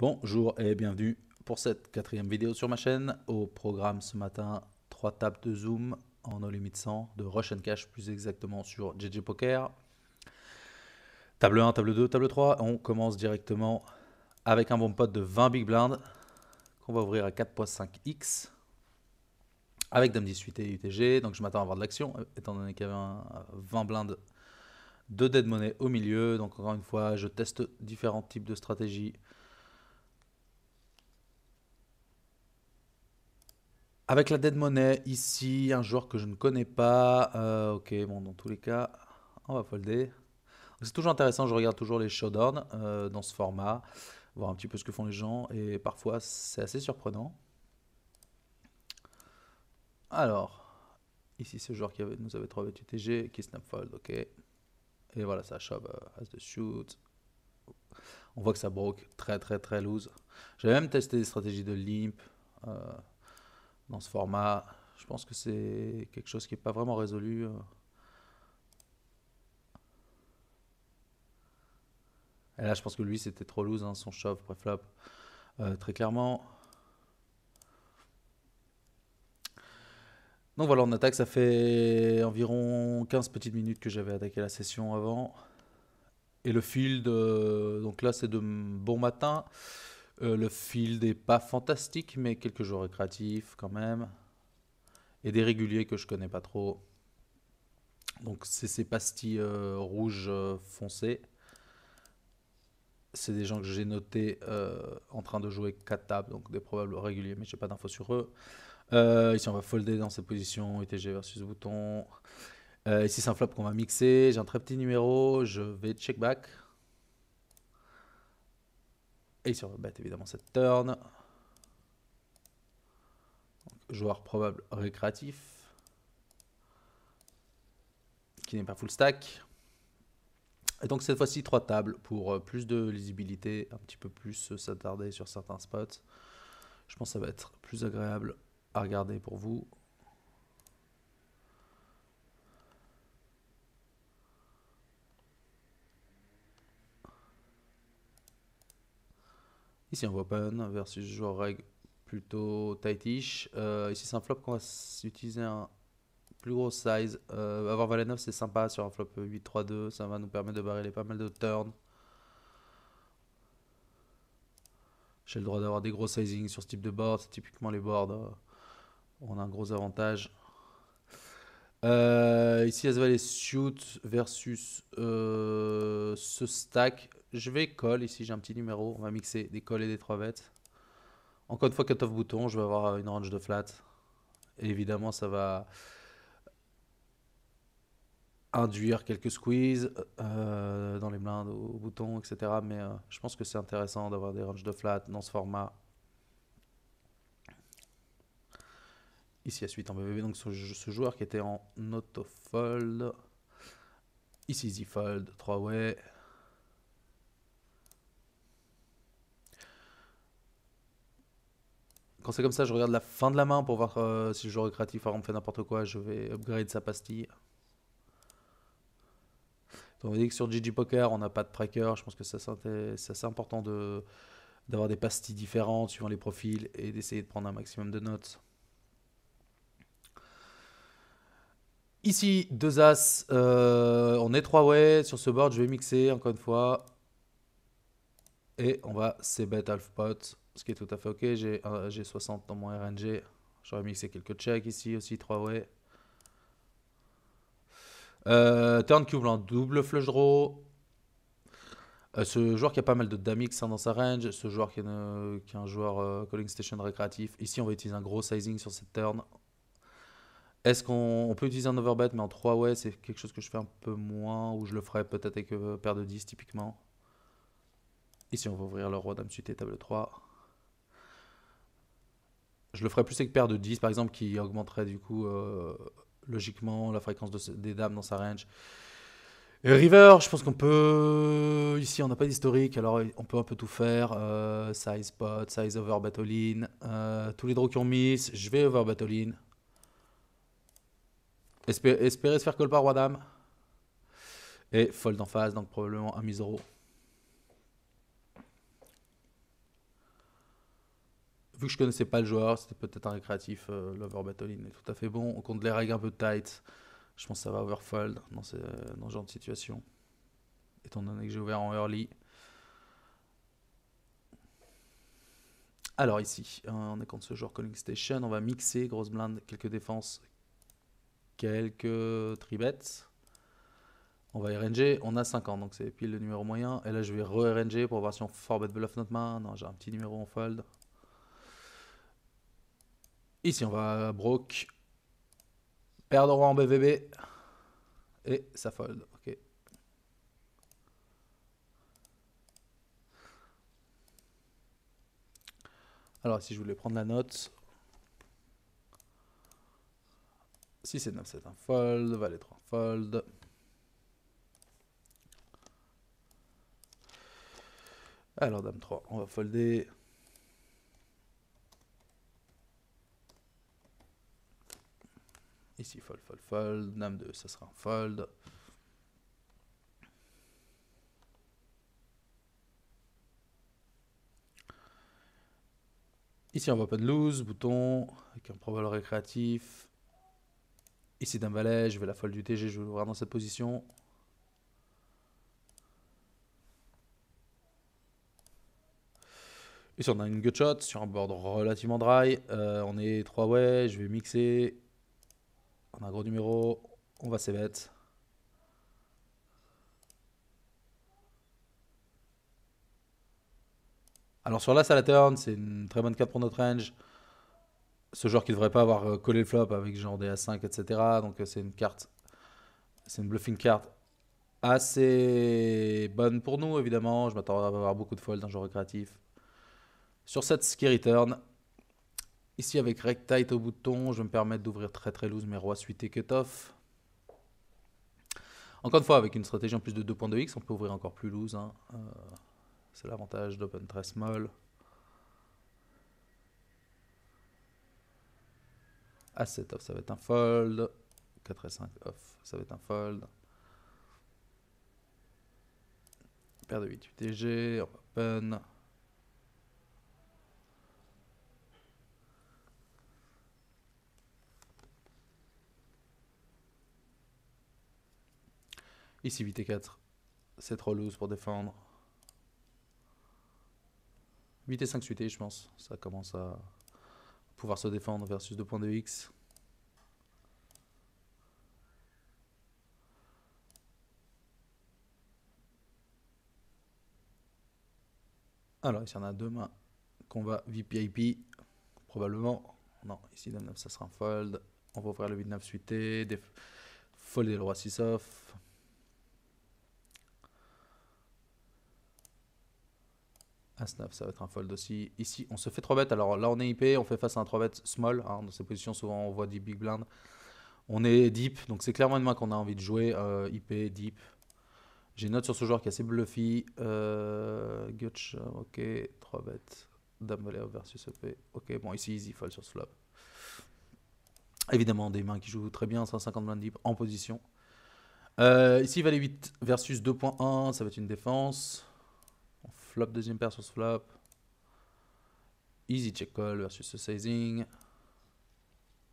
Bonjour et bienvenue pour cette quatrième vidéo sur ma chaîne. Au programme ce matin, trois tables de zoom en limite 100 de Rush Cash plus exactement sur JJ Poker. Table 1, table 2, table 3. On commence directement avec un bon pote de 20 big blinds qu'on va ouvrir à 4.5x avec Dame 18 et UTG. Donc je m'attends à avoir de l'action étant donné qu'il y avait 20 blindes de dead money au milieu. Donc encore une fois, je teste différents types de stratégies Avec la dead money, ici, un joueur que je ne connais pas. Euh, ok, bon, dans tous les cas, on va folder. C'est toujours intéressant, je regarde toujours les showdowns euh, dans ce format, voir un petit peu ce que font les gens, et parfois, c'est assez surprenant. Alors, ici, ce joueur qui avait, nous avait du TG, qui snapfold, ok. Et voilà, ça shove euh, as the shoot. On voit que ça broke très très très loose. J'avais même testé des stratégies de limp dans ce format. Je pense que c'est quelque chose qui n'est pas vraiment résolu. Euh. Et là, je pense que lui, c'était trop loose, hein, son shove préflop. Euh, très clairement. Donc voilà, on attaque. Ça fait environ 15 petites minutes que j'avais attaqué la session avant. Et le field, euh, donc là, c'est de bon matin. Euh, le field n'est pas fantastique, mais quelques joueurs récréatifs quand même. Et des réguliers que je connais pas trop. Donc c'est ces pastilles euh, rouges euh, foncées. C'est des gens que j'ai notés en train de jouer 4 tables, donc des probables réguliers, mais je j'ai pas d'infos sur eux. ici on va folder dans cette position, UTG e versus bouton. ici c'est un flop qu'on va mixer, j'ai un très petit numéro, je vais check back. Et sur bet, évidemment, cette turn. joueur probable récréatif. Qui n'est pas full stack. Et donc cette fois-ci, trois tables pour euh, plus de lisibilité, un petit peu plus euh, s'attarder sur certains spots. Je pense que ça va être plus agréable à regarder pour vous. Ici, on voit Open versus joueur reg plutôt tightish. Euh, ici, c'est un flop qu'on va utiliser un plus gros size. Euh, avoir valet 9, c'est sympa sur un flop 8-3-2. Ça va nous permettre de barrer les pas mal de turns. J'ai le droit d'avoir des gros sizing sur ce type de board. C'est typiquement les boards. Euh, on a un gros avantage. Euh, ici, va les Shoot versus euh, ce stack. Je vais call. Ici, j'ai un petit numéro. On va mixer des calls et des 3 bêtes. Encore une fois, cut-off bouton. Je vais avoir une range de flat. Et évidemment, ça va induire quelques squeeze euh, dans les blindes, au, bouton, etc. Mais euh, je pense que c'est intéressant d'avoir des ranges de flat dans ce format ici à suite en BBB. Donc ce, joueur qui était en auto-fold. Ici easy fold, 3 way. Quand c'est comme ça, je regarde la fin de la main pour voir euh, si le joueur créatif. Avant, fait n'importe quoi, je vais upgrade sa pastille. Donc, on dit que sur GG Poker, on n'a pas de tracker. Je pense que c'est assez important d'avoir des pastilles différentes suivant les profils et d'essayer de prendre un maximum de notes. Ici, deux As. Euh, on est trois way. Sur ce board, je vais mixer encore une fois. Et on va C-bet half pot. Ce qui est tout à fait OK. J'ai 60 dans mon RNG. J'aurais mixé quelques checks ici aussi, 3 way. Euh, turn qui ouvre en double flush draw. Euh, ce joueur qui a pas mal de damix hein, dans sa range, ce joueur qui est, un joueur calling station récréatif. Ici, on va utiliser un gros sizing sur cette turn. Est-ce qu'on peut utiliser un overbet, mais en 3 ouais, c'est quelque chose que je fais un peu moins, ou je le ferai peut-être avec euh, paire de 10 typiquement. Ici, on va ouvrir le roi dame suité, table 3. Je le ferai plus avec paire de 10 par exemple, qui augmenterait du coup euh, logiquement la fréquence des dames dans sa range. river, je pense qu'on peut. Ici, on n'a pas d'historique, alors on peut un peu tout faire. Euh, size pot, size over in. tous les draws qui ont miss, je vais overbattle in espérer se faire call par Roi-Dame. Et fold en face, donc probablement un mise Vu que je connaissais pas le joueur, c'était peut-être un récréatif. Euh, L'over battle est tout à fait bon. On compte les règles un peu tight. Je pense que ça va overfold dans dans ce genre de situation. Étant donné que j'ai ouvert en early. Alors ici, on est contre ce joueur Calling Station. On va mixer grosse blinde, quelques défenses, quelques tribets. On va RNG, on a 50, donc c'est pile le numéro moyen. Et là, je vais re-RNG pour voir si on forbet bluff notre main. Non, j'ai un petit numéro en fold. Ici, on va brock Broke. Perdre roi en BVB. Et ça fold. Ok. Alors, si je voulais prendre la note, 6 et 9, c'est un fold. Valet 3, fold. Alors, dame 3, on va folder. Ici, fold, fold, fold. Dame 2, ça sera un fold. Ici, on va pas de loose, bouton, avec un probable récréatif. Ici d'un valet, je vais la folle du TG, je vais l'ouvrir dans cette position. Ici on a une good shot sur un board relativement dry. Euh, on est 3 way, je vais mixer. On a un gros numéro, on va c'est bête. Alors sur là ça la turn, c'est une très bonne carte pour notre range ce joueur qui devrait pas avoir euh, collé le flop avec genre des A5, etc. Donc euh, c'est une carte, c'est une bluffing carte assez bonne pour nous, évidemment. Je m'attends à avoir beaucoup de folds d'un genre récréatif. Sur cette ski return, ici avec rec tight au bouton, je vais me permettre d'ouvrir très très loose mes rois et cut-off. Encore une fois, avec une stratégie en plus de 2.2x, on peut ouvrir encore plus loose. Hein. Euh, c'est l'avantage d'Open Très Small. As-7 ah, off, ça va être un fold. 4 et 5 off, ça va être un fold. Paire de 8 UTG, open. Ici 8 et 4, c'est trop loose pour défendre. 8 et 5 suité, je pense. Ça commence à pouvoir se défendre versus 2.2x. Alors, ici, on a deux mains. Combat VPIP, probablement. Non, ici, dame 9, ça sera un fold. On va ouvrir le 8-9 suité. Des... Fold le roi 6 off. As-9, ah, ça va être un fold aussi. Ici, on se fait 3 bêtes. Alors là, on est IP, on fait face à un 3 bêtes small. Hein. dans ces positions, souvent, on voit deep, big blind. On est deep, donc c'est clairement une main qu'on a envie de jouer. Euh, IP, deep. J'ai une note sur ce joueur qui est assez bluffy. Euh, ok, 3 bêtes. Dame versus EP. Ok, bon, ici, easy fold sur ce flop. Évidemment, des mains qui jouent très bien, 150 blind deep en position. Euh, ici, valet 8 versus 2.1, ça va être une défense. Flop, deuxième paire sur flop. Easy check call versus ce sizing.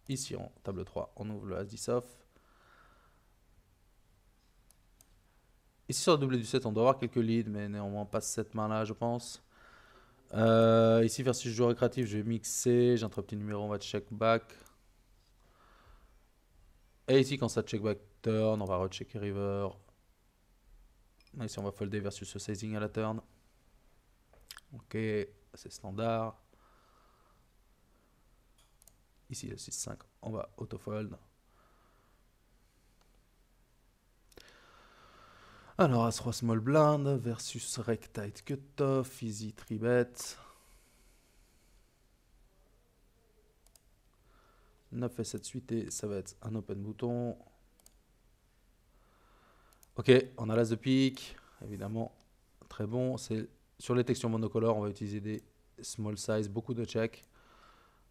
Ici, en table 3, on ouvre le As-10 off. Ici, sur le double du 7, on doit avoir quelques leads, mais néanmoins pas cette main-là, je pense. Euh, ici, versus joueur récréatif je vais mixer. J'ai un trop petit numéro, on va check back. Et ici, quand ça check back turn, on va recheck river. Ici, on va folder versus ce sizing à la turn. Ok, c'est standard. Ici, le 6.5, on va autofold. Alors, As-3 small blind versus tight cutoff, easy 3 bet. 9 et 7 suite et ça va être un open bouton. Ok, on a l'as de pique, évidemment, très bon. C'est sur les textures monocolores, on va utiliser des small size, beaucoup de checks.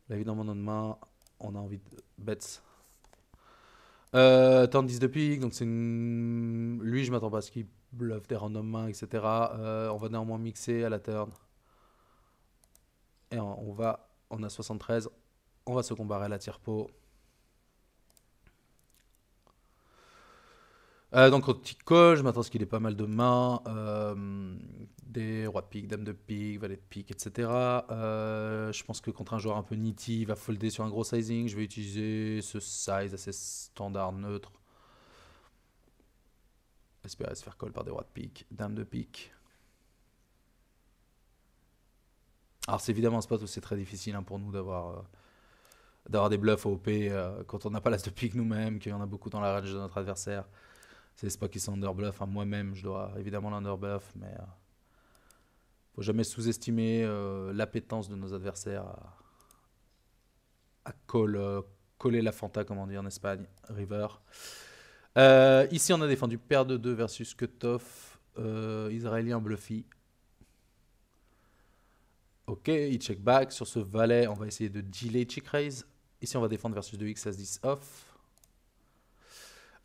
La vie dans mon main, on a envie de bets. Euh, 10 de pique, donc c'est Lui, je m'attends pas à ce qu'il bluffe des random mains, etc. Euh, on va néanmoins mixer à la turn. Et on va... On a 73. On va se comparer à la tire pot. Euh, donc quand il colle, je m'attends à ce qu'il ait pas mal de mains. Euh, roi de pique, dame de pique, valet de pique, etc. Euh, je pense que contre un joueur un peu nitty, il va folder sur un gros sizing. Je vais utiliser ce size assez standard, neutre. Espérer se faire call par des rois de pique, dame de pique. Alors c'est évidemment un spot où c'est très difficile hein, pour nous d'avoir euh, d'avoir des bluffs OP euh, quand on n'a pas l'as de pique nous-mêmes, qu'il y en a beaucoup dans la range de notre adversaire. C'est des spots qui sont bluff hein. Moi-même, je dois évidemment l'underbluff, mais faut jamais sous-estimer euh, l'appétence de nos adversaires à, euh, coller la Fanta, comment dire en Espagne, River. Euh, ici, on a défendu paire de 2 versus Kutov, israélien Bluffy. Ok, il check back. Sur ce valet, on va essayer de delay check raise. Ici, on va défendre versus 2x, 10 off.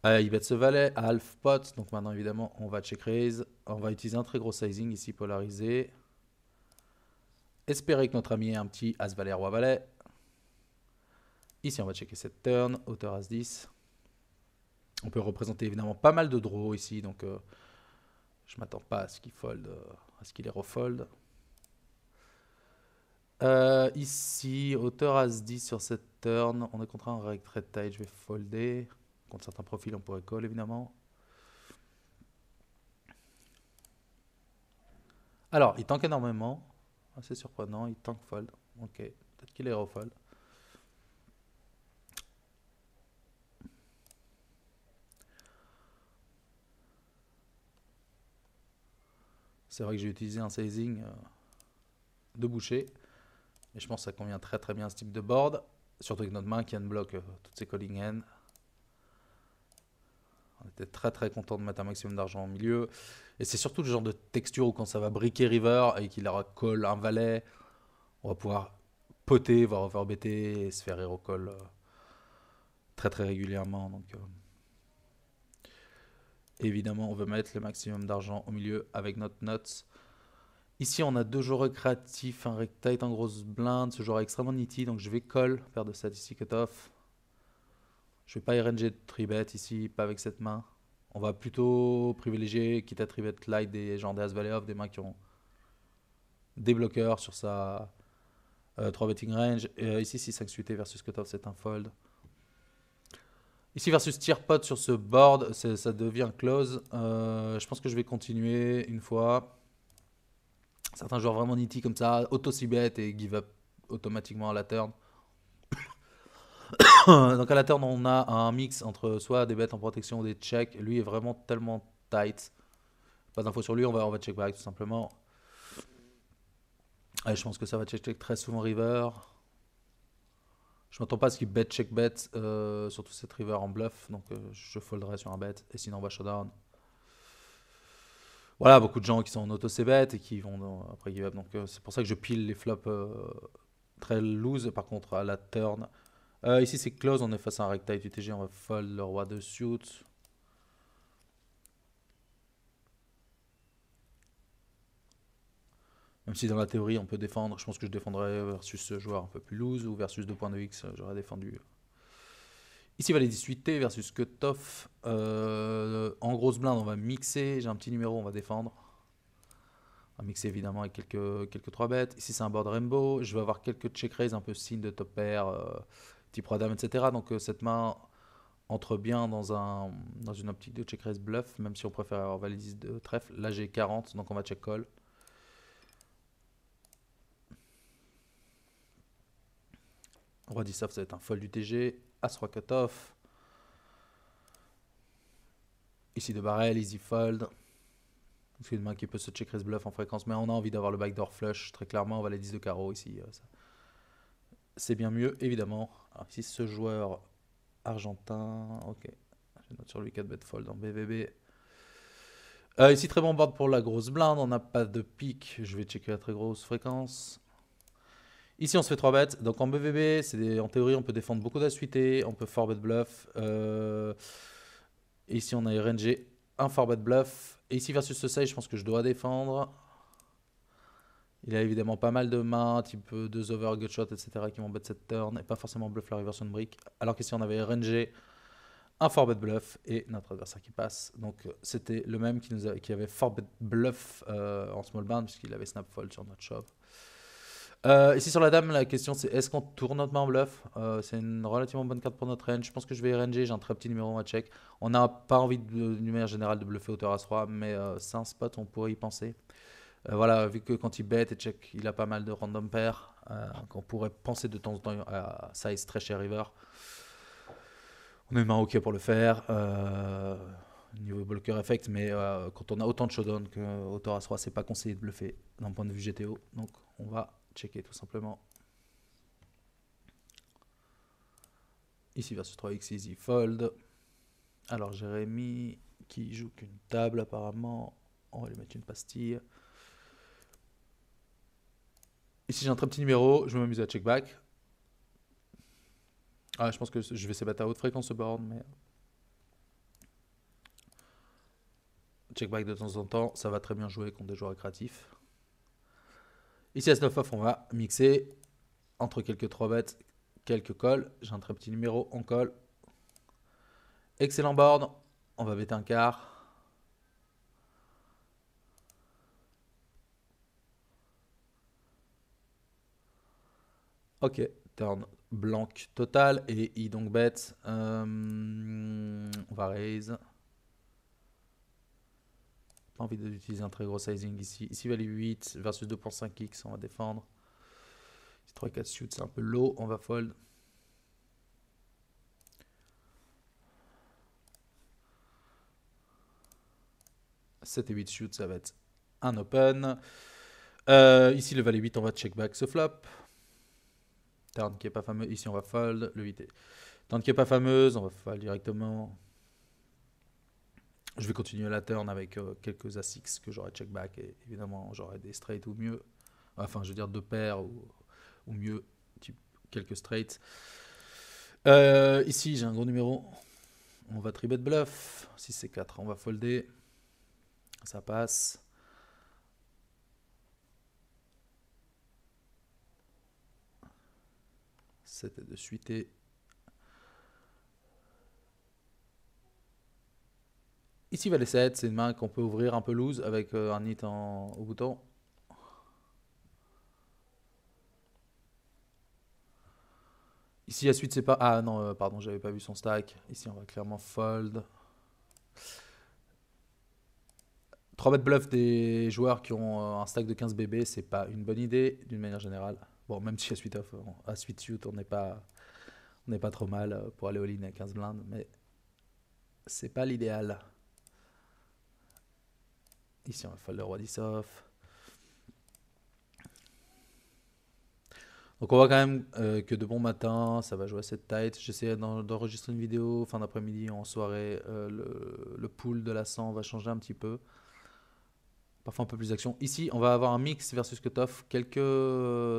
il bet ce valet à half pot, donc maintenant évidemment on va check raise. On va utiliser un très gros sizing ici polarisé espérer que notre ami ait un petit As-Valet, Roi-Valet. Ici, on va checker cette turn, hauteur As-10. On peut représenter évidemment pas mal de draws ici, donc euh, je m'attends pas à ce qu'il fold, euh, à ce qu'il les refold. Euh, ici, hauteur As-10 sur cette turn. On est contre un rec très tight, je vais folder. Contre certains profils, on pourrait call évidemment. Alors, il tank énormément. C'est surprenant. Il tank fold. Ok. Peut-être qu'il est refold. C'est vrai que j'ai utilisé un sizing euh, de boucher. et je pense que ça convient très très bien à ce type de board. Surtout avec notre main qui en bloque euh, toutes ces calling hands. On était très très content de mettre un maximum d'argent au milieu. Et c'est surtout le genre de texture où quand ça va briquer River et qu'il aura colle un valet, on va pouvoir poter, voir overbetter et se faire hero call euh, très très régulièrement. Donc euh, évidemment, on veut mettre le maximum d'argent au milieu avec notre notes. Ici, on a deux joueurs créatifs, un rectite, un grosse blinde. Ce joueur est extrêmement nitty, donc je vais call, faire de statistiques cut-off. Je vais pas RNG tribet ici, pas avec cette main. On va plutôt privilégier, quitte à tribet light, des gens d'As Valley of des mains qui ont des bloqueurs sur sa 3 euh, betting range. Euh, ici, 6 5 suité versus cutoff, c'est un fold. Ici, versus tier pot sur ce board, ça devient close. Euh, je pense que je vais continuer une fois. Certains joueurs vraiment nitty comme ça, auto-cibet et give up automatiquement à la turn. Donc à la turn, on a un mix entre soit des bêtes en protection ou des checks. Lui est vraiment tellement tight. Pas d'infos sur lui, on va, on va check back tout simplement. je pense que ça va check check très souvent river. Je m'attends pas à ce qu'il bet check bet, sur euh, surtout cette river en bluff. Donc euh, je folderai sur un bet et sinon on va showdown. Voilà, beaucoup de gens qui sont en auto bet et qui vont après give up. Donc euh, c'est pour ça que je pile les flops très loose. Par contre, à la turn, euh, ici, c'est close. On est face à un rectail TG, On va fold le roi de suite. Même si dans la théorie, on peut défendre. Je pense que je défendrais versus ce joueur un peu plus loose ou versus 22 X. Euh, j'aurais défendu. Ici, valet 18T versus cutoff. Euh, en grosse blinde, on va mixer. J'ai un petit numéro, on va défendre. On va mixer évidemment avec quelques, quelques 3 bêtes. Ici, c'est un board rainbow. Je vais avoir quelques check raise un peu signe de top pair. Euh, type Roi Dame, etc. Donc euh, cette main entre bien dans, un, dans une optique de check raise bluff, même si on préfère avoir valise de trèfle. Là j'ai 40, donc on va check call. Roi 10 ça va être un fold du TG. As Roi cut off. Ici de barrel, easy fold. C'est une main qui peut se check raise bluff en fréquence, mais on a envie d'avoir le backdoor flush. Très clairement, on va les 10 de carreau ici. Euh, c'est bien mieux, évidemment. Alors ici, ce joueur argentin, ok, je note sur lui 4 bet fold en BVB. Euh, ici, très bon board pour la grosse blinde, on n'a pas de pique, je vais checker la très grosse fréquence. Ici, on se fait 3 bêtes, donc en BVB, en théorie, on peut défendre beaucoup d'assuité, on peut 4 bet bluff. Euh, ici, on a RNG, un 4 bet bluff. Et ici, versus ce side, je pense que je dois défendre. Il a évidemment pas mal de mains, type 2 euh, over, shot, etc., qui vont cette turn, et pas forcément bluff la reversion brick. Alors si on avait RNG, un fort bet bluff, et notre adversaire qui passe. Donc euh, c'était le même qui, nous avait fort bluff euh, en small band puisqu'il avait snap fold sur notre shove. ici sur la dame, la question c'est est-ce qu'on tourne notre main en bluff C'est une relativement bonne carte pour notre range. Je pense que je vais RNG, j'ai un très petit numéro à check. On n'a pas envie de, manière générale de bluffer hauteur à 3, mais c'est un spot, on pourrait y penser. Euh, voilà, vu que quand il bête et check, il a pas mal de random pairs, on euh, qu'on pourrait penser de temps en temps à size très chez river. On est main pour le faire. Euh, niveau blocker effect, mais quand on a autant de showdown que 3 Roi, c'est pas conseillé de bluffer d'un point de vue GTO. Donc on va checker tout simplement. Ici versus 3x, easy fold. Alors Jérémy qui joue qu'une table apparemment. On va lui mettre une pastille. Ici, j'ai un très petit numéro. Je vais m'amuser à check back. Ah, je pense que je vais se à haute fréquence ce board, mais. Euh. Check back de temps en temps, ça va très bien jouer contre des joueurs créatifs. Ici, à 9 off, on va mixer entre quelques 3 bêtes, quelques calls. J'ai un très petit numéro, on colle. Excellent board, on va bêter un quart. Ok, turn blank total et i donc bet. Euh, on va raise. Pas envie d'utiliser un très gros sizing ici. Ici, value 8 versus 2.5x, on va défendre. 3 4 shoots c'est un peu low, on va fold. 7 et 8 shoots, ça va être un open. Euh, ici, le valet 8, on va check back ce flop. Turn qui n'est pas fameux. Ici, on va fold. Le 8 Turn qui est pas fameuse. On va fold directement. Je vais continuer la turn avec euh, quelques As-6 que j'aurai check back. Et évidemment, j'aurai des straights ou mieux. Enfin, je veux dire deux paires ou, mieux. Type quelques straights. Euh, ici, j'ai un gros numéro. On va de bluff. si et 4. On va folder. Ça passe. c'était de suiter Ici, valet 7, c'est une main qu'on peut ouvrir un peu loose avec euh, un hit en, au bouton. Ici, la suite, c'est pas... Ah non, euh, pardon, j'avais pas vu son stack. Ici, on va clairement fold. 3 bet bluff des joueurs qui ont euh, un stack de 15 bébés, c'est pas une bonne idée d'une manière générale même si à suite suite on, n'est pas, on n'est pas trop mal euh, pour aller au line à 15 blindes, mais c'est pas l'idéal. Ici, on va falloir le roi 10 off. Donc on voit quand même euh, que de bon matin, ça va jouer assez tight. J'essaie d'enregistrer une vidéo fin d'après-midi, en soirée. Euh, le, le, pool de la 100 va changer un petit peu parfois un peu plus d'action. Ici, on va avoir un mix versus cutoff, quelques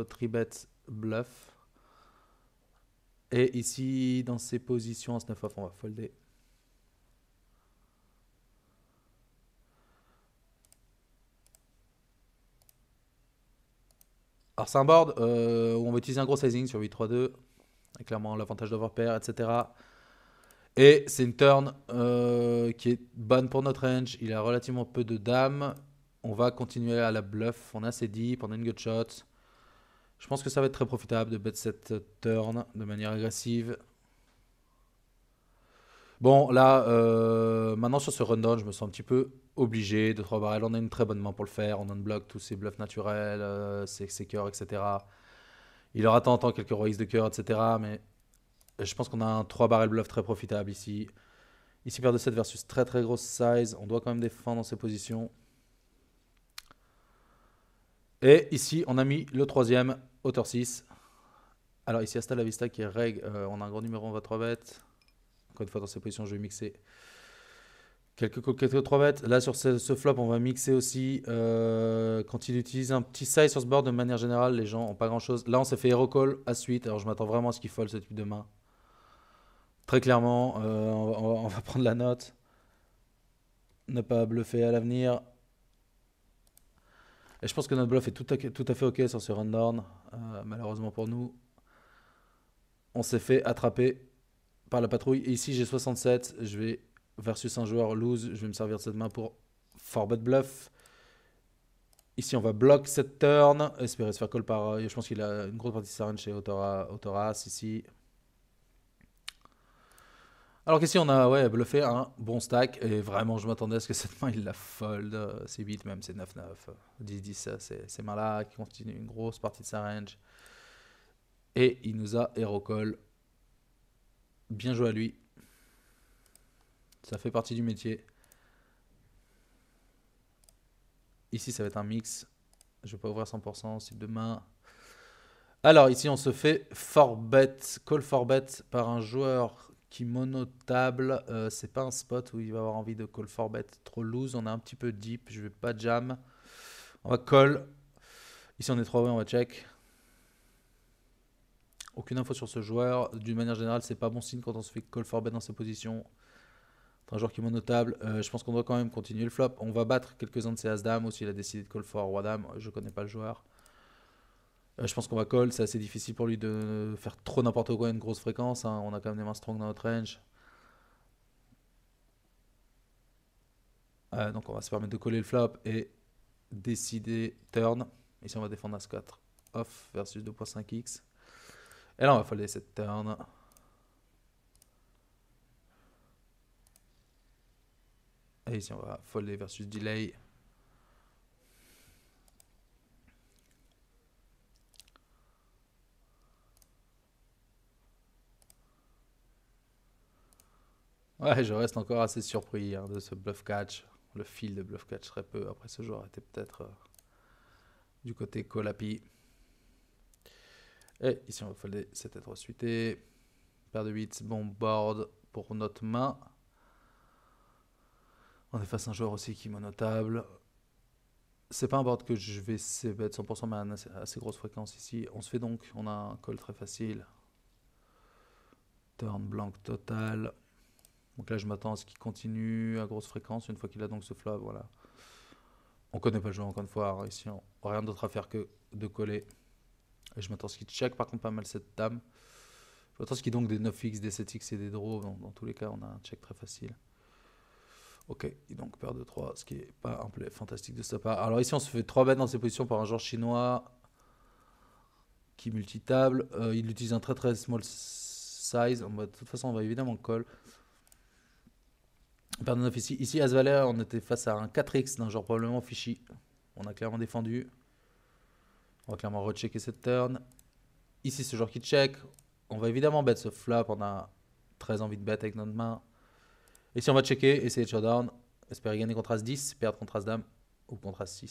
tribets bluff. Et ici, dans ces positions, en Snuff, off, on va folder. Alors c'est un board euh, où on va utiliser un gros sizing sur 8-3-2. Clairement l'avantage d'avoir pair, etc. Et c'est une turn euh, qui est bonne pour notre range. Il a relativement peu de dames. On va continuer à la bluff. On a assez on a une good shot. Je pense que ça va être très profitable de bet cette turn de manière agressive. Bon, là, euh, maintenant sur ce rundown, je me sens un petit peu obligé de 3 barrels. On a une très bonne main pour le faire. On unblock tous ces bluffs naturels, ses, euh, cœurs, etc. Il aura tant quelques rois de cœur, etc. Mais je pense qu'on a un 3 barrel bluff très profitable ici. Ici, paire de 7 versus très très grosse size. On doit quand même défendre dans ces positions. Et ici, on a mis le troisième, hauteur 6. Alors ici, Hasta la Vista qui est reg. Euh, on a un grand numéro, on va 3 bêtes. Encore une fois, dans ces positions, je vais mixer quelques, quelques 3 bêtes. Là, sur ce, flop, on va mixer aussi. Euh, quand il utilise un petit size sur ce board, de manière générale, les gens n'ont pas grand-chose. Là, on s'est fait hero call à suite. Alors, je m'attends vraiment à ce qu'il folle' ce type de main. Très clairement, euh, on va prendre la note. Ne pas bluffer à l'avenir. Et je pense que notre bluff est tout à, fait OK sur ce rundown. Euh, malheureusement pour nous, on s'est fait attraper par la patrouille. Et ici, j'ai 67. Je vais versus un joueur lose. Je vais me servir de cette main pour forbet bluff. Ici, on va block cette turn. Espérer se faire call par. Euh, je pense qu'il a une grosse partie de sa run chez Autoras. Ici, alors qu'ici, on a ouais, bluffé un hein, bon stack. Et vraiment, je m'attendais à ce que cette main, il la fold. Euh, c'est 8 même, c'est 9-9. 10-10, euh, c'est ces mains-là qui continue une grosse partie de sa range. Et il nous a hero call. Bien joué à lui. Ça fait partie du métier. Ici, ça va être un mix. Je vais pas ouvrir 100%, c'est demain. Alors ici, on se fait 4-bet. call 4-bet par un joueur qui Table, euh, c'est pas un spot où il va avoir envie de call for bet. Trop loose, on a un petit peu deep, je vais pas jam. On va call. Ici on est 3 2 on va check. Aucune info sur ce joueur. D'une manière générale, c'est pas bon signe quand on se fait call for bet dans sa positions. un joueur qui monotable. Euh, je pense qu'on doit quand même continuer le flop. On va battre quelques-uns de ses as dames. ou s'il a décidé de call for Roi-Dame. Je connais pas le joueur. Euh, je pense qu'on va call, c'est assez difficile pour lui de faire trop n'importe quoi à une grosse fréquence. Hein. On a quand même des mains strong dans notre range. Euh, donc on va se permettre de coller le flop et décider turn. Ici on va défendre As 4 off versus 2.5x. Et là on va folder cette turn. Et ici on va folder versus delay. Ouais, je reste encore assez surpris hein, de ce bluff catch. Le fil de bluff catch très peu. Après, ce joueur était peut-être euh, du côté Colapi. Et ici, on va folder cette être suité. Paire de 8, bon board pour notre main. On est face à un joueur aussi qui est notable. C'est pas un board que je vais bet 100%, mais à assez, grosse fréquence ici. On se fait donc, on a un call très facile. Turn blank total. Donc là, je m'attends à ce qu'il continue à grosse fréquence une fois qu'il a donc ce flop. Voilà. On connaît pas le jeu, encore une fois. ici, on rien d'autre à faire que de coller. Et je m'attends à ce qu'il check par contre pas mal cette dame. Je m'attends à ce qu'il donc des 9x, des 7x et des draws. Dans, tous les cas, on a un check très facile. Ok, il donc perd de 3, ce qui est pas un play fantastique de sa part. Alors ici, on se fait 3 bêtes dans ces positions par un joueur chinois qui multitable. Euh, il utilise un très très small size. Bah, de toute façon, on va évidemment coller Pardon, ici, ici Asvaler, on était face à un 4x d'un genre probablement Fichy. On a clairement défendu. On va clairement rechecker cette turn. Ici, ce joueur qui check. On va évidemment bet ce flop. On a très envie de bet avec notre main. Ici, on va checker, essayer de showdown. Espérer gagner contre As-10, perdre contre As-Dame ou contre As-6.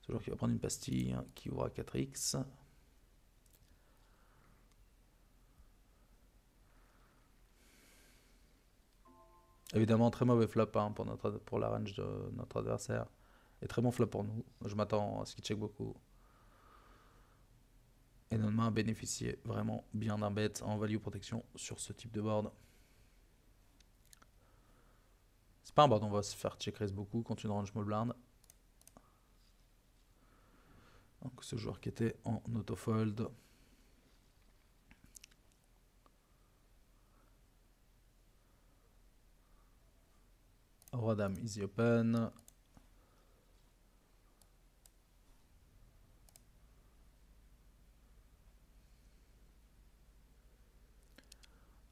Ce joueur qui va prendre une pastille hein, qui ouvre à 4x. Évidemment, très mauvais flop hein, pour, la range de notre adversaire. Et très bon flop pour nous. Je m'attends à ce qu'il check beaucoup. Et notre main vraiment bien d'un bet en value protection sur ce type de board. C'est pas un board, on va se faire check raise beaucoup quand une range small blind. Donc ce joueur qui était en auto-fold. Roi Dame easy open.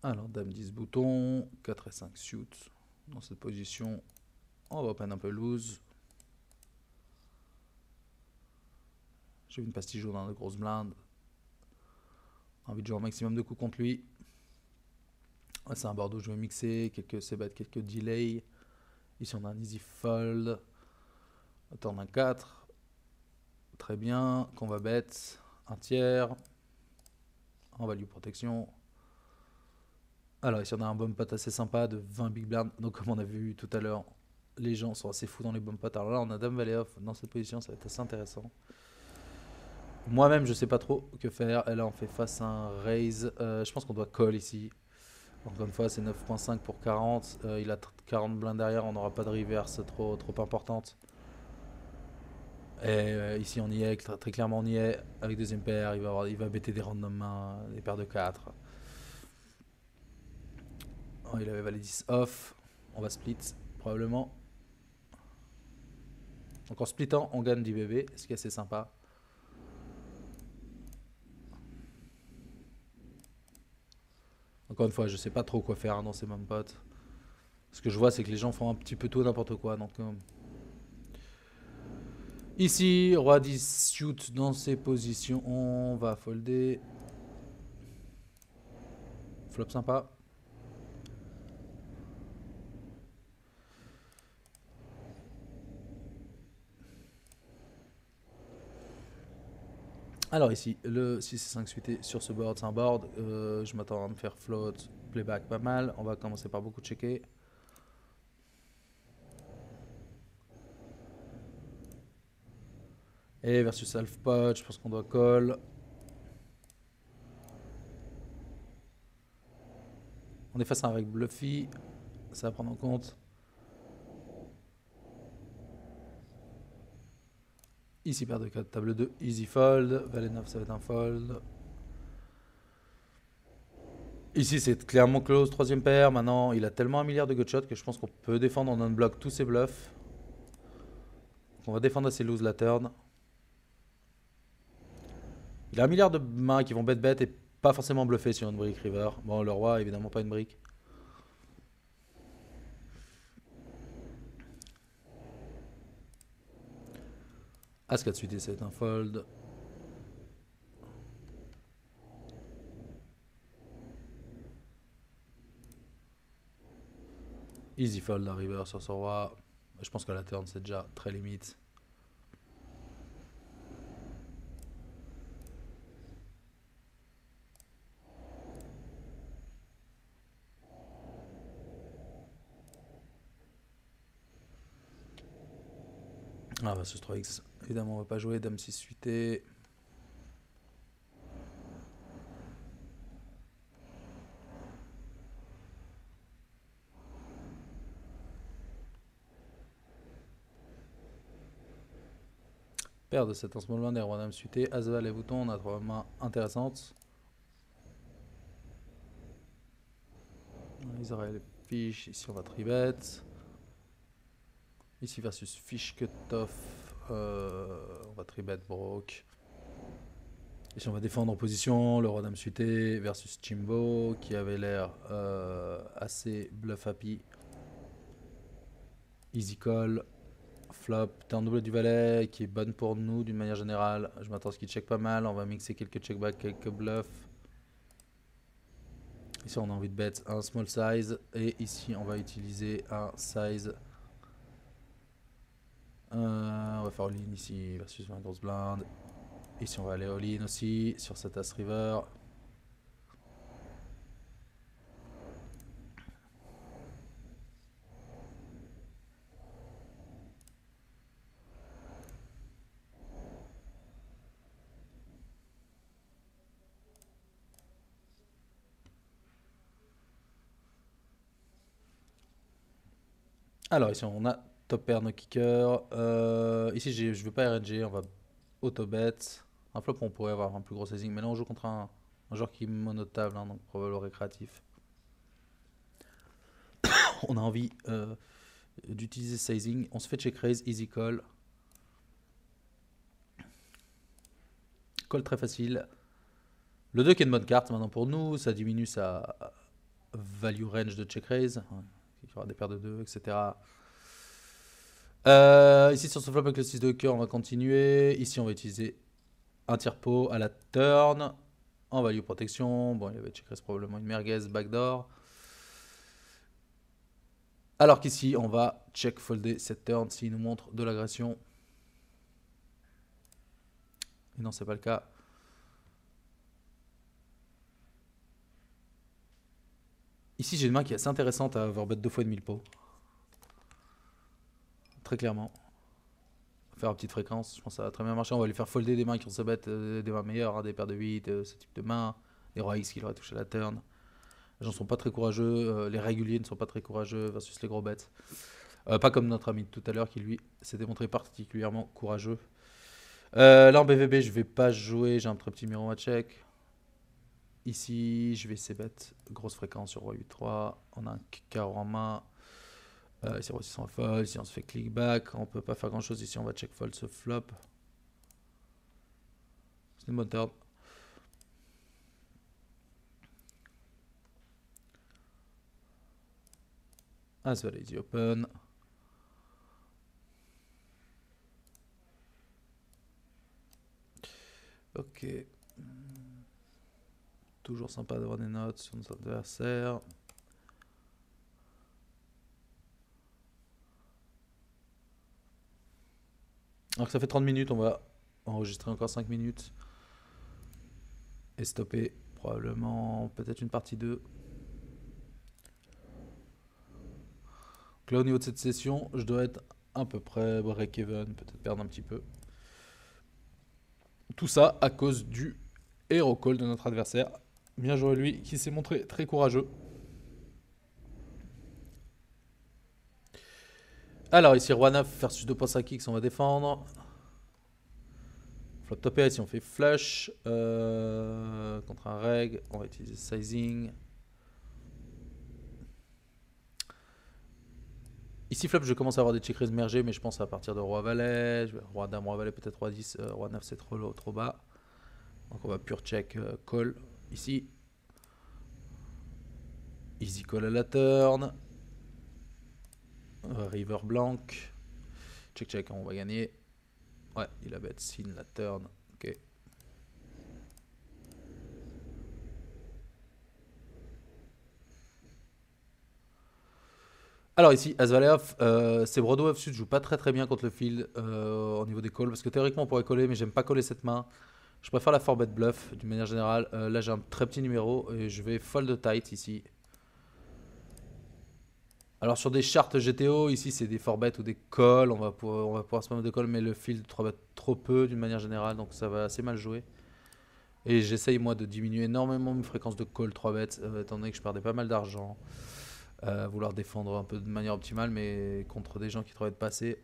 Alors, Dame 10 boutons, 4 et 5 suits. Dans cette position, on va open un peu loose. J'ai une pastille jaune dans de grosses blindes. Envie de jouer un maximum de coups contre lui. c'est un Bordeaux, je vais mixer quelques c quelques delays. Ici, on a un easy fold. Attends, un 4. Très bien. Qu'on va bet. Un tiers. En value protection. Alors ici on a un bomb pot assez sympa de 20 big blind. Donc comme on a vu tout à l'heure, les gens sont assez fous dans les bomb pots. Alors là on a Dame Valley off dans cette position, ça va être assez intéressant. Moi-même je sais pas trop que faire. Et là on fait face à un raise. Euh, je pense qu'on doit call ici. Encore une fois, c'est 9.5 pour 40. Euh, il a 40 blinds derrière, on n'aura pas de reverse trop, trop importante. Et euh, ici, on y est, très, clairement, on y est. Avec deuxième paire, il va, avoir, il va bêter des random mains, des paires de 4. il avait valet 10 off. On va split, probablement. Donc en splitant, on gagne du bébé, ce qui est assez sympa. Encore une fois, je sais pas trop quoi faire dans ces mêmes potes. Ce que je vois, c'est que les gens font un petit peu tout n'importe quoi. Donc, euh. Ici, roi 10 shoot dans ses positions. On va folder. Flop sympa. Alors ici, le 6 5 suité sur ce board, c'est un board. Euh, je m'attends à me faire float, playback pas mal. On va commencer par beaucoup checker. Et versus half pot, je pense qu'on doit call. On est face à un bluffy, ça va prendre en compte. Ici, paire de 4, table 2, easy fold. Valet 9, ça va être un fold. Ici, c'est clairement close, troisième paire. Maintenant, il a tellement un milliard de good que je pense qu'on peut défendre en unblock tous ses bluffs. on va défendre assez loose la turn. Il a un milliard de mains qui vont bête bête et pas forcément bluffer sur une brick river. Bon, le roi, évidemment, pas une brique. À ce qu'à c'est un fold. Easy fold la river sur son roi. Je pense que la turn c'est déjà très limite. ce 3x. Évidemment, on va pas jouer Dame 6 suité. Père de cette en small moment et roi dame suité. Asval et bouton, on a trois mains intéressantes. Israël fiche, ici on va tribet. Ici versus Fischketoff. Euh, on va tribet Broke. Ici on va défendre en position le roi dame suité versus Chimbo qui avait l'air euh, assez bluff happy. Easy call. Flop, turn double du valet qui est bonne pour nous d'une manière générale. Je m'attends à ce qu'il check pas mal. On va mixer quelques checkbacks, quelques bluffs. Ici on a envie de bet un small size et ici on va utiliser un size euh, on va faire all ici versus ma grosse blinde. Ici, on va aller all-in aussi sur cette As River. Alors ici on a Top pair, no kicker. Euh, ici, je ne veux pas RNG, on va auto-bet. Un flop, on pourrait avoir un plus gros sizing. Mais là, on joue contre un, joueur qui est monotable, hein, donc probablement récréatif. on a envie euh, d'utiliser sizing. On se fait check raise, easy call. Call très facile. Le 2 qui est de bonne carte maintenant pour nous, ça diminue sa value range de check raise. Il y aura des paires de 2, etc. Euh, ici sur ce flop avec le 6 de cœur, on va continuer. Ici, on va utiliser un tiers pot à la turn. En value protection. Bon, il y avait check probablement une merguez backdoor. Alors qu'ici, on va check folder cette turn s'il nous montre de l'agression. Et non, c'est pas le cas. Ici, j'ai une main qui est assez intéressante à avoir bête deux fois et demi le pot très clairement. Faire une petite fréquence, je pense que ça va très bien marcher. On va lui faire folder des mains qui ont se bêtes, euh, des mains meilleures, hein, des paires de 8, euh, ce type de mains, des rois X qui leur a touché la turn. Les gens sont pas très courageux, euh, les réguliers ne sont pas très courageux versus les gros bêtes. pas comme notre ami de tout à l'heure qui lui s'est démontré particulièrement courageux. là en BVB, je vais pas jouer, j'ai un très petit miroir à check. Ici, je vais c-bet, grosse fréquence sur roi 8-3. On a un carreau en main ici, euh, on Si on se fait click back, on peut pas faire grand chose. Ici, on va check fold ce flop. C'est une bonne turn. As well open. Ok. Toujours sympa d'avoir des notes sur nos adversaires. Alors que ça fait 30 minutes, on va enregistrer encore 5 minutes. Et stopper probablement peut-être une partie 2. Donc là au niveau de cette session, je dois être à peu près break-even, peut-être perdre un petit peu. Tout ça à cause du hero call de notre adversaire. Bien joué lui qui s'est montré très courageux. Alors ici, roi 9 versus 2.5x, on va défendre. Flop topé, ici on fait flush. Euh, contre un reg, on va utiliser sizing. Ici flop, je commence à avoir des check raises mergés, mais je pense à partir de roi valet, roi dame, roi valet, peut-être roi 10, euh, roi 9 c'est trop, trop bas. Donc on va pure check euh, call ici. Easy call à la turn. Euh, River Blanc. Check, check, on va gagner. Ouais, il a bet sin la turn. Ok. Alors ici, Asvalev, euh, c'est Broadway of sud, joue pas très très bien contre le field euh, au niveau des calls, parce que théoriquement on pourrait coller, mais j'aime pas coller cette main. Je préfère la forbet bluff d'une manière générale. Euh, là j'ai un très petit numéro et je vais fold tight ici. Alors sur des chartes GTO, ici c'est des forbettes ou des calls, on va, pouvoir, on va pouvoir se de calls, mais le field trop, trop peu d'une manière générale, donc ça va assez mal jouer. Et j'essaye moi de diminuer énormément mes fréquences de call 3 bêtes, euh, étant donné que je perdais pas mal d'argent, euh, vouloir défendre un peu de manière optimale, mais contre des gens qui travaillent de passer,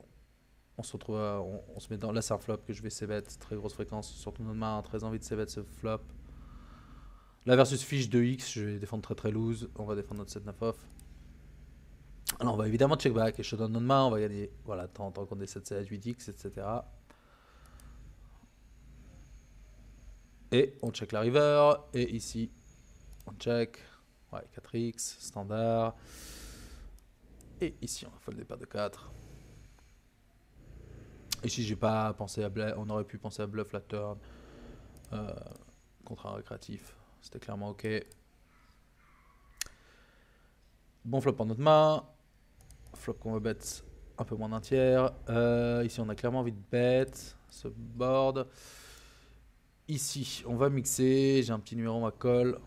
on se retrouve, on, se met dans la flop que je vais c bet très grosse fréquence, surtout notre main, très envie de c bet ce flop. La versus fiche 2x, je vais défendre très très loose, on va défendre notre 7-9 off. Alors ah on va évidemment back et showdown notre main, on va gagner, voilà, tant, qu'on est 7 7 8 x etc. Et on check la river, et ici, on check, ouais, 4x, standard. Et ici, on va le départ de 4. Ici, j'ai pas pensé à bluff, on aurait pu penser à bluff la turn euh, contre un récréatif. C'était clairement ok. Bon flop en notre main. Flop qu'on veut bet un peu moins d'un tiers. Euh, ici, on a clairement envie de bet. Ce board. Ici, on va mixer. J'ai un petit numéro à call.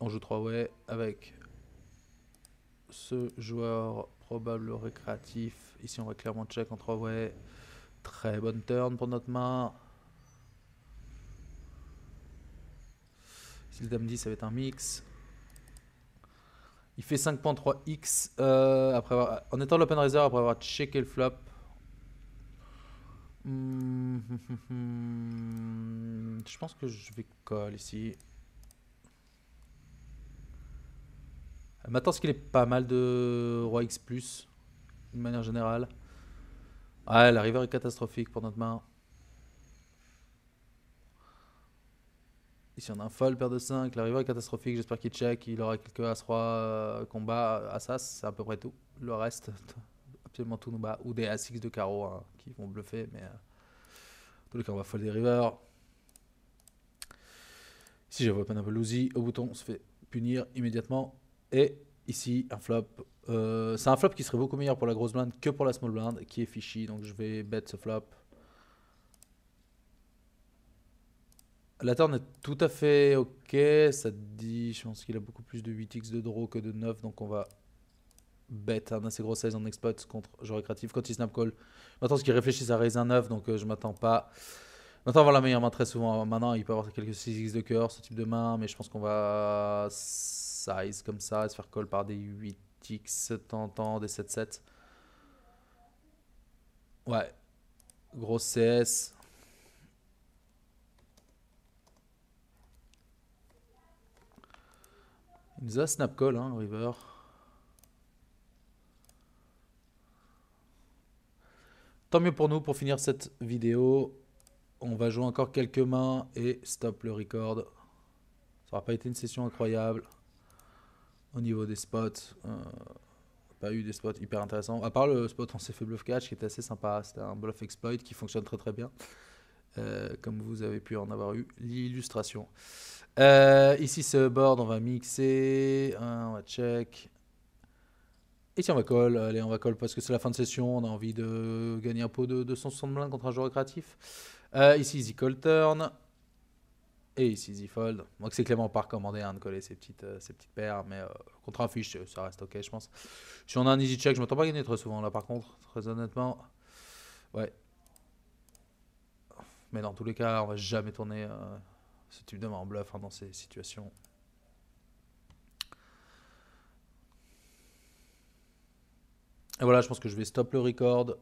On joue 3 way avec ce joueur probable récréatif. Ici, on va clairement check en 3 way. Très bonne turn pour notre main. Si le dame 10, ça va être un mix. Il fait 5.3x euh, après en étant l'open raiser après avoir checké le flop. Hmm, je pense que je vais call ici. Maintenant, ce qu'il est pas mal de Roi X, de manière générale. Ah, la river est catastrophique pour notre main. Ici, on a un folle, paire de 5. La river est catastrophique. J'espère qu'il check. Il aura quelques As-3 euh, combat, euh, Assas, c'est à peu près tout. Le reste, absolument tout nous bat. Ou des as 6 de carreau hein, qui vont bluffer. Mais euh, en tous cas, on va folle des river Ici, j'avoue open un peu l'Ouzi. Au bouton, on se fait punir immédiatement. Et ici, un flop. c'est un flop qui serait beaucoup meilleur pour la grosse blinde que pour la small blind qui est fichi. Donc, je vais bet ce flop. La turn est tout à fait ok. Ça dit, je pense qu'il a beaucoup plus de 8x de draw que de 9. Donc on va bet un assez gros size en exploit contre joueur créatif. Quand il snap call, maintenant ce qu'il réfléchit, ça raise un 9. Donc euh, je m'attends pas. Maintenant, avoir la meilleure main très souvent. Euh, maintenant, il peut avoir quelques 6x de cœur, ce type de main. Mais je pense qu'on va size comme ça, se faire call par des 8x tentant, des 7-7. Ouais. Gros CS. Il nous a snap call, hein, River. Tant mieux pour nous pour finir cette vidéo. On va jouer encore quelques mains et stop le record. Ça n'aura pas été une session incroyable. Au niveau des spots, euh, pas eu des spots hyper intéressants. À part le spot on s'est fait bluff catch qui était assez sympa. C'était un bluff exploit qui fonctionne très très bien. Euh, comme vous avez pu en avoir eu l'illustration. Euh, ici, c'est board, on va mixer. on va check. Ici, on va call, allez, on va call parce que c'est la fin de session, on a envie de gagner un pot de 260 blindes contre un joueur créatif. Euh, ici, easy call turn. Et ici, easy fold. Moi, c'est clairement pas recommandé hein, de coller ces petites, euh, petites paires, mais contre un fiche, ça reste ok, je pense. Si on a un easy check, je m'attends pas à gagner très souvent là, par contre, très honnêtement. Ouais. Mais dans tous les cas, on va jamais tourner ce type de en bluff hein, dans ces situations. Et voilà, je pense que je vais stop le record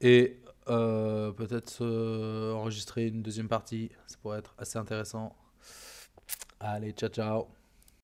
et euh, peut-être euh, enregistrer une deuxième partie. Ça pourrait être assez intéressant. Allez, ciao ciao